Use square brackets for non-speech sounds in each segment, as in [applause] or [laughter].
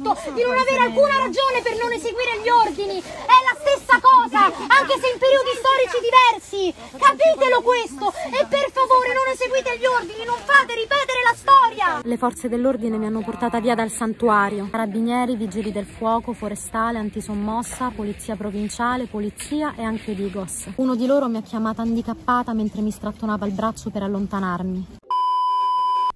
detto di non avere alcuna ragione per non eseguire gli ordini. È la stessa cosa, anche se in periodi storici diversi. Capitelo questo e per favore non eseguite gli ordini, non fate ripetere la storia. Le forze dell'ordine mi hanno portata via dal santuario. Carabinieri, vigili del fuoco, forestale, antisommossa, polizia provinciale, polizia e anche Digos. Uno di loro mi ha chiamata handicappata mentre mi strattonava il braccio per allontanarmi.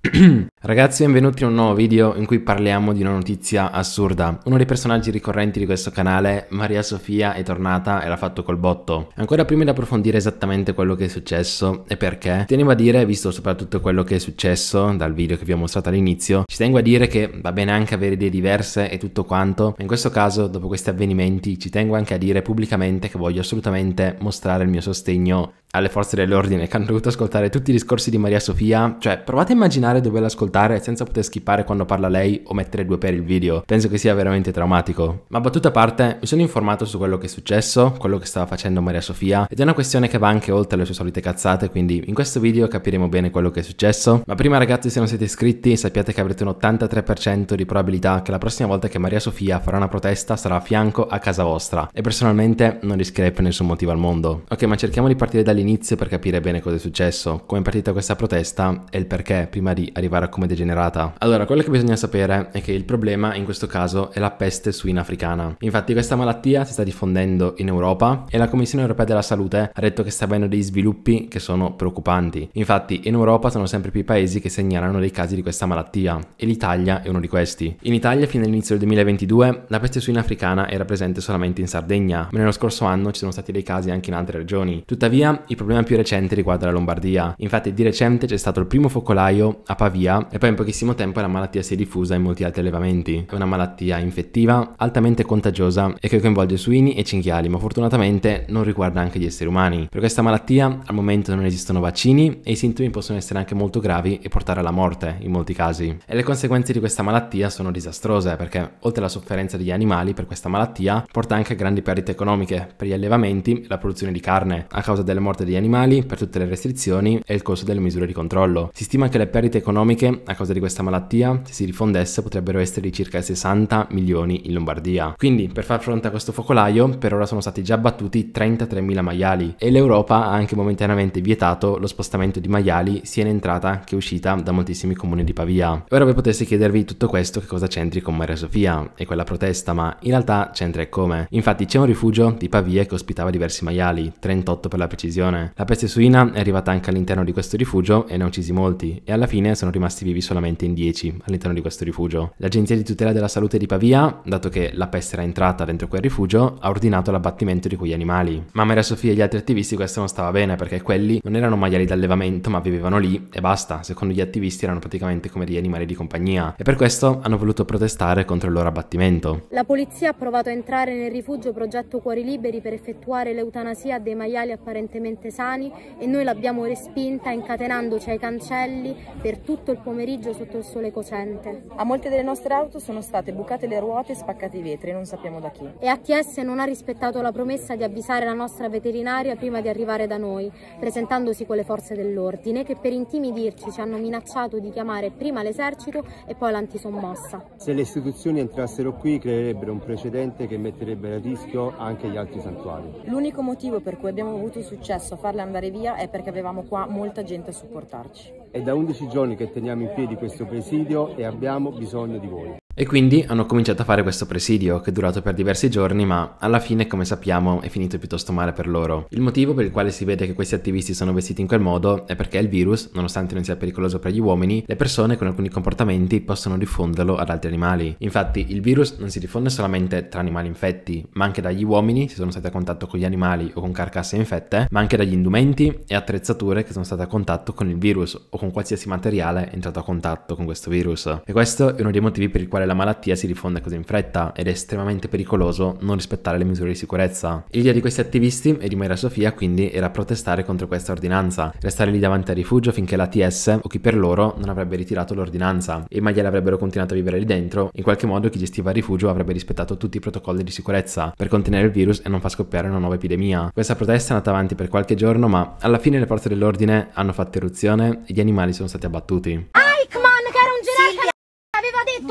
[clears throat] Ragazzi, benvenuti in un nuovo video in cui parliamo di una notizia assurda. Uno dei personaggi ricorrenti di questo canale, Maria Sofia, è tornata e l'ha fatto col botto. Ancora prima di approfondire esattamente quello che è successo e perché, tenevo a dire, visto soprattutto quello che è successo dal video che vi ho mostrato all'inizio, ci tengo a dire che va bene anche avere idee diverse e tutto quanto, ma in questo caso, dopo questi avvenimenti, ci tengo anche a dire pubblicamente che voglio assolutamente mostrare il mio sostegno alle forze dell'ordine che hanno dovuto ascoltare tutti i discorsi di Maria Sofia. Cioè, provate a immaginare dove l'ascoltate ascoltare senza poter skippare quando parla lei o mettere due per il video. Penso che sia veramente traumatico. Ma battuta a parte, mi sono informato su quello che è successo, quello che stava facendo Maria Sofia, ed è una questione che va anche oltre le sue solite cazzate, quindi in questo video capiremo bene quello che è successo. Ma prima ragazzi, se non siete iscritti, sappiate che avrete un 83% di probabilità che la prossima volta che Maria Sofia farà una protesta sarà a fianco a casa vostra. E personalmente non rischierei per nessun motivo al mondo. Ok, ma cerchiamo di partire dall'inizio per capire bene cosa è successo, come è partita questa protesta e il perché prima di arrivare a come degenerata. Allora, quello che bisogna sapere è che il problema in questo caso è la peste suina africana. Infatti questa malattia si sta diffondendo in Europa e la Commissione europea della salute ha detto che sta avendo dei sviluppi che sono preoccupanti. Infatti in Europa sono sempre più paesi che segnalano dei casi di questa malattia e l'Italia è uno di questi. In Italia fino all'inizio del 2022 la peste suina africana era presente solamente in Sardegna, ma nello scorso anno ci sono stati dei casi anche in altre regioni. Tuttavia il problema più recente riguarda la Lombardia. Infatti di recente c'è stato il primo focolaio a Pavia e poi in pochissimo tempo la malattia si è diffusa in molti altri allevamenti. È una malattia infettiva, altamente contagiosa e che coinvolge suini e cinghiali, ma fortunatamente non riguarda anche gli esseri umani. Per questa malattia al momento non esistono vaccini e i sintomi possono essere anche molto gravi e portare alla morte in molti casi. E le conseguenze di questa malattia sono disastrose perché oltre alla sofferenza degli animali per questa malattia porta anche a grandi perdite economiche per gli allevamenti e la produzione di carne a causa delle morte degli animali, per tutte le restrizioni e il costo delle misure di controllo. Si stima che le perdite economiche a causa di questa malattia, se si diffondesse, potrebbero essere di circa 60 milioni in Lombardia. Quindi, per far fronte a questo focolaio, per ora sono stati già abbattuti 33.000 maiali e l'Europa ha anche momentaneamente vietato lo spostamento di maiali sia in entrata che uscita da moltissimi comuni di Pavia. Ora voi poteste chiedervi tutto questo che cosa c'entri con Maria Sofia e quella protesta, ma in realtà c'entra e come. Infatti c'è un rifugio di Pavia che ospitava diversi maiali, 38 per la precisione. La peste suina è arrivata anche all'interno di questo rifugio e ne ha uccisi molti, e alla fine sono rimasti vivi solamente in 10 all'interno di questo rifugio. L'Agenzia di tutela della salute di Pavia, dato che la peste era entrata dentro quel rifugio, ha ordinato l'abbattimento di quegli animali. Ma a Maria Sofia e gli altri attivisti questo non stava bene perché quelli non erano maiali d'allevamento ma vivevano lì e basta, secondo gli attivisti erano praticamente come degli animali di compagnia e per questo hanno voluto protestare contro il loro abbattimento. La polizia ha provato a entrare nel rifugio progetto Cuori Liberi per effettuare l'eutanasia dei maiali apparentemente sani e noi l'abbiamo respinta incatenandoci ai cancelli per tutto il pomeriggio pomeriggio sotto il sole cocente. A molte delle nostre auto sono state bucate le ruote e spaccati i vetri, non sappiamo da chi. E ATS non ha rispettato la promessa di avvisare la nostra veterinaria prima di arrivare da noi, presentandosi con le forze dell'ordine che per intimidirci ci hanno minacciato di chiamare prima l'esercito e poi l'antisommossa. Se le istituzioni entrassero qui creerebbero un precedente che metterebbe a rischio anche gli altri santuari. L'unico motivo per cui abbiamo avuto successo a farle andare via è perché avevamo qua molta gente a supportarci. È da 11 giorni che teniamo in piedi questo presidio e abbiamo bisogno di voi. E quindi hanno cominciato a fare questo presidio, che è durato per diversi giorni, ma alla fine, come sappiamo, è finito piuttosto male per loro. Il motivo per il quale si vede che questi attivisti sono vestiti in quel modo è perché il virus, nonostante non sia pericoloso per gli uomini, le persone con alcuni comportamenti possono diffonderlo ad altri animali. Infatti, il virus non si diffonde solamente tra animali infetti, ma anche dagli uomini, se sono stati a contatto con gli animali o con carcasse infette, ma anche dagli indumenti e attrezzature che sono state a contatto con il virus o con qualsiasi materiale entrato a contatto con questo virus. E questo è uno dei motivi per il quale la malattia si diffonde così in fretta ed è estremamente pericoloso non rispettare le misure di sicurezza. L'idea di questi attivisti e di Maria Sofia quindi era protestare contro questa ordinanza, restare lì davanti al rifugio finché la TS o chi per loro non avrebbe ritirato l'ordinanza e i maiali avrebbero continuato a vivere lì dentro, in qualche modo chi gestiva il rifugio avrebbe rispettato tutti i protocolli di sicurezza per contenere il virus e non far scoppiare una nuova epidemia. Questa protesta è andata avanti per qualche giorno ma alla fine le forze dell'ordine hanno fatto eruzione e gli animali sono stati abbattuti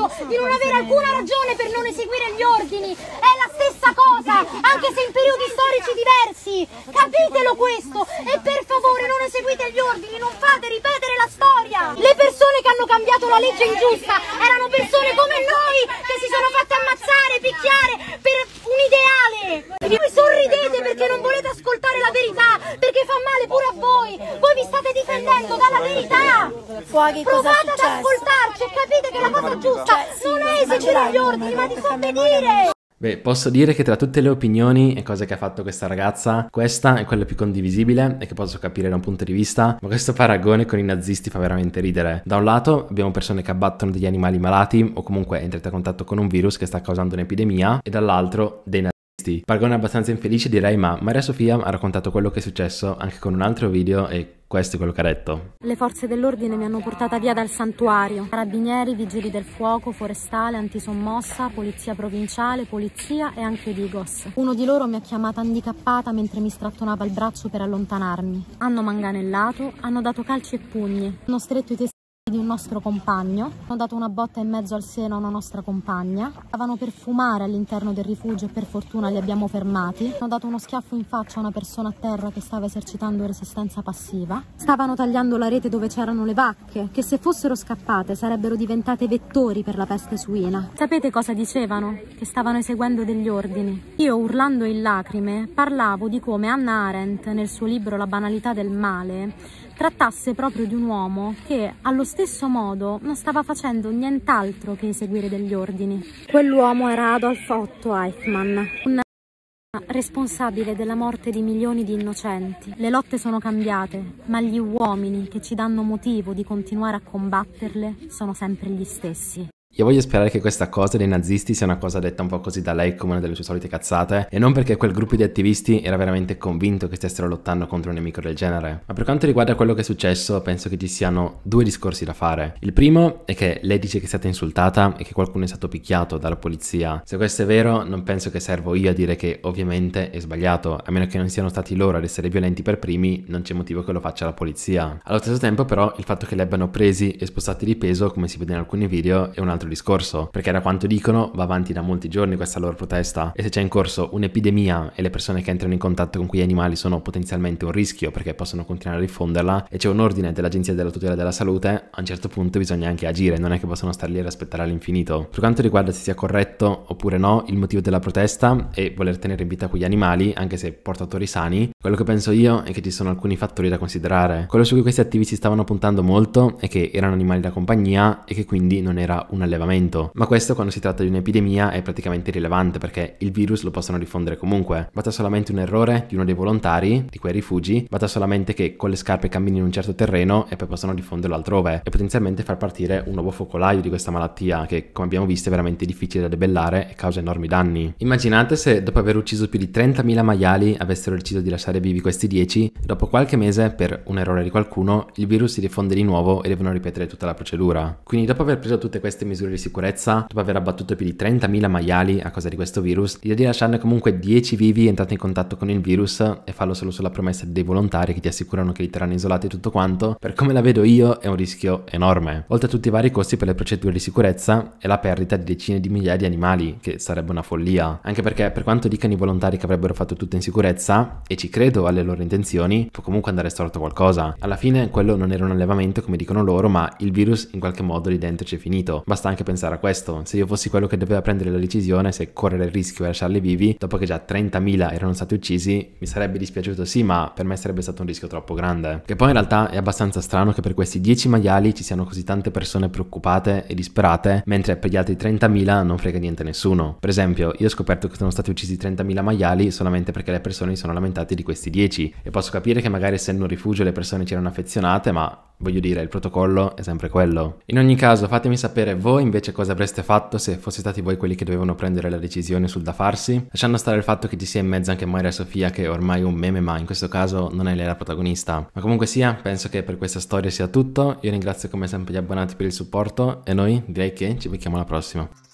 fatto di non avere alcuna ragione per non eseguire gli ordini. È la stessa cosa, anche se in periodi storici diversi. Capitelo questo e per favore non eseguite gli ordini, non fate ripetere la storia. Le persone che hanno cambiato la legge ingiusta erano persone come noi che si sono fatte ammazzare, picchiare per un ideale. E voi sorridete perché non volete fuori Provate è ad ascoltarci capite che la cosa giusta cioè, non è eseguire gli ordini, ma disobbedire. Beh, posso dire che tra tutte le opinioni e cose che ha fatto questa ragazza, questa è quella più condivisibile e che posso capire da un punto di vista, ma questo paragone con i nazisti fa veramente ridere. Da un lato abbiamo persone che abbattono degli animali malati o comunque entrate a contatto con un virus che sta causando un'epidemia e dall'altro dei nazisti Paragone abbastanza infelice direi, ma Maria Sofia ha raccontato quello che è successo anche con un altro video e questo è quello che ha detto. Le forze dell'ordine mi hanno portata via dal santuario. Carabinieri, vigili del fuoco, forestale, antisommossa, polizia provinciale, polizia e anche Digos. Uno di loro mi ha chiamata handicappata mentre mi strattonava il braccio per allontanarmi. Hanno manganellato, hanno dato calci e pugni, hanno stretto i testi di un nostro compagno. Hanno dato una botta in mezzo al seno a una nostra compagna. Stavano per fumare all'interno del rifugio e per fortuna li abbiamo fermati. Hanno dato uno schiaffo in faccia a una persona a terra che stava esercitando resistenza passiva. Stavano tagliando la rete dove c'erano le vacche, che se fossero scappate sarebbero diventate vettori per la peste suina. Sapete cosa dicevano? Che stavano eseguendo degli ordini. Io, urlando in lacrime, parlavo di come Anna Arendt, nel suo libro La banalità del male, trattasse proprio di un uomo che allo stesso modo non stava facendo nient'altro che eseguire degli ordini. Quell'uomo era Adolf Otto Eichmann, un responsabile della morte di milioni di innocenti. Le lotte sono cambiate, ma gli uomini che ci danno motivo di continuare a combatterle sono sempre gli stessi. Io voglio sperare che questa cosa dei nazisti sia una cosa detta un po' così da lei come una delle sue solite cazzate, e non perché quel gruppo di attivisti era veramente convinto che stessero lottando contro un nemico del genere. Ma per quanto riguarda quello che è successo, penso che ci siano due discorsi da fare. Il primo è che lei dice che è stata insultata e che qualcuno è stato picchiato dalla polizia. Se questo è vero, non penso che servo io a dire che ovviamente è sbagliato, a meno che non siano stati loro ad essere violenti per primi, non c'è motivo che lo faccia la polizia. Allo stesso tempo però, il fatto che li abbiano presi e spostati di peso, come si vede in alcuni video, è un altro altro discorso, perché da quanto dicono va avanti da molti giorni questa loro protesta e se c'è in corso un'epidemia e le persone che entrano in contatto con quegli animali sono potenzialmente un rischio perché possono continuare a diffonderla e c'è un ordine dell'Agenzia della tutela della salute, a un certo punto bisogna anche agire, non è che possono star lì ad aspettare all'infinito. Per quanto riguarda se sia corretto oppure no il motivo della protesta e voler tenere in vita quegli animali, anche se portatori sani, quello che penso io è che ci sono alcuni fattori da considerare. Quello su cui questi attivisti stavano puntando molto è che erano animali da compagnia e che quindi non era una allevamento. Ma questo quando si tratta di un'epidemia è praticamente irrilevante perché il virus lo possono diffondere comunque. Basta solamente un errore di uno dei volontari, di quei rifugi, basta solamente che con le scarpe cammini in un certo terreno e poi possono diffonderlo altrove e potenzialmente far partire un nuovo focolaio di questa malattia che come abbiamo visto è veramente difficile da debellare e causa enormi danni. Immaginate se dopo aver ucciso più di 30.000 maiali avessero deciso di lasciare vivi questi 10, dopo qualche mese per un errore di qualcuno il virus si diffonde di nuovo e devono ripetere tutta la procedura. Quindi dopo aver preso tutte queste misure misure di sicurezza, dopo aver abbattuto più di 30.000 maiali a causa di questo virus, l'idea di lasciarne comunque 10 vivi entrati in contatto con il virus e farlo solo sulla promessa dei volontari che ti assicurano che li terranno isolati e tutto quanto, per come la vedo io è un rischio enorme. Oltre a tutti i vari costi per le procedure di sicurezza e la perdita di decine di migliaia di animali, che sarebbe una follia. Anche perché per quanto dicano i volontari che avrebbero fatto tutto in sicurezza, e ci credo alle loro intenzioni, può comunque andare storto qualcosa. Alla fine quello non era un allevamento come dicono loro, ma il virus in qualche modo lì dentro c'è finito. Basta anche pensare a questo. Se io fossi quello che doveva prendere la decisione, se correre il rischio e lasciarli vivi, dopo che già 30.000 erano stati uccisi, mi sarebbe dispiaciuto sì, ma per me sarebbe stato un rischio troppo grande. Che poi in realtà è abbastanza strano che per questi 10 maiali ci siano così tante persone preoccupate e disperate, mentre per gli altri 30.000 non frega niente a nessuno. Per esempio, io ho scoperto che sono stati uccisi 30.000 maiali solamente perché le persone si sono lamentate di questi 10 e posso capire che magari essendo un rifugio le persone c'erano affezionate, ma voglio dire, il protocollo è sempre quello. In ogni caso, fatemi sapere voi invece cosa avreste fatto se fosse stati voi quelli che dovevano prendere la decisione sul da farsi, lasciando stare il fatto che ci sia in mezzo anche Maria Sofia che è ormai è un meme, ma in questo caso non è lei la protagonista. Ma comunque sia, penso che per questa storia sia tutto. Io ringrazio come sempre gli abbonati per il supporto e noi direi che ci becchiamo alla prossima.